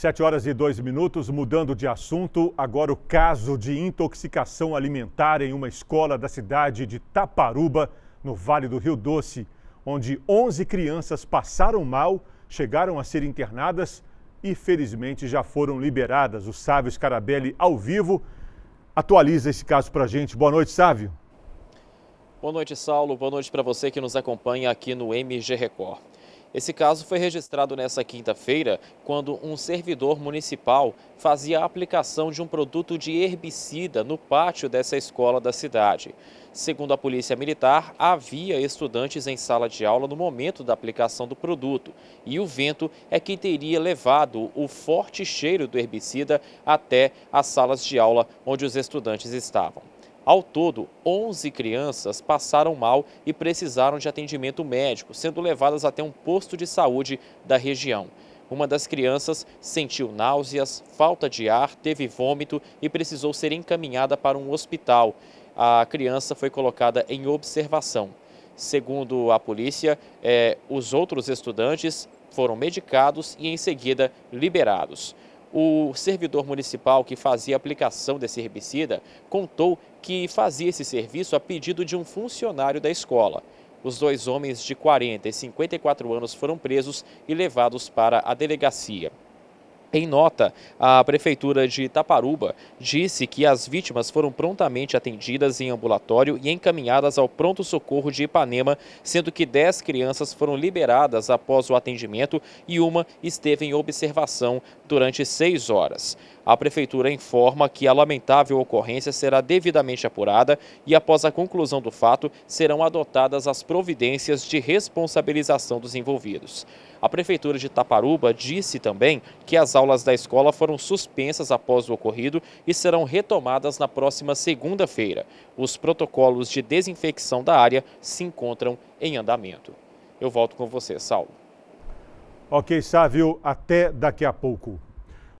Sete horas e dois minutos, mudando de assunto, agora o caso de intoxicação alimentar em uma escola da cidade de Taparuba, no Vale do Rio Doce, onde 11 crianças passaram mal, chegaram a ser internadas e felizmente já foram liberadas. O Sávio Scarabelli, ao vivo, atualiza esse caso para a gente. Boa noite, Sávio. Boa noite, Saulo. Boa noite para você que nos acompanha aqui no MG Record. Esse caso foi registrado nesta quinta-feira, quando um servidor municipal fazia a aplicação de um produto de herbicida no pátio dessa escola da cidade. Segundo a Polícia Militar, havia estudantes em sala de aula no momento da aplicação do produto e o vento é que teria levado o forte cheiro do herbicida até as salas de aula onde os estudantes estavam. Ao todo, 11 crianças passaram mal e precisaram de atendimento médico, sendo levadas até um posto de saúde da região. Uma das crianças sentiu náuseas, falta de ar, teve vômito e precisou ser encaminhada para um hospital. A criança foi colocada em observação. Segundo a polícia, eh, os outros estudantes foram medicados e em seguida liberados. O servidor municipal que fazia a aplicação desse herbicida contou que fazia esse serviço a pedido de um funcionário da escola. Os dois homens de 40 e 54 anos foram presos e levados para a delegacia. Em nota, a Prefeitura de Itaparuba disse que as vítimas foram prontamente atendidas em ambulatório e encaminhadas ao pronto-socorro de Ipanema, sendo que 10 crianças foram liberadas após o atendimento e uma esteve em observação durante seis horas. A Prefeitura informa que a lamentável ocorrência será devidamente apurada e, após a conclusão do fato, serão adotadas as providências de responsabilização dos envolvidos. A Prefeitura de Taparuba disse também que as aulas da escola foram suspensas após o ocorrido e serão retomadas na próxima segunda-feira. Os protocolos de desinfecção da área se encontram em andamento. Eu volto com você, Saulo. Ok, Sávio, até daqui a pouco.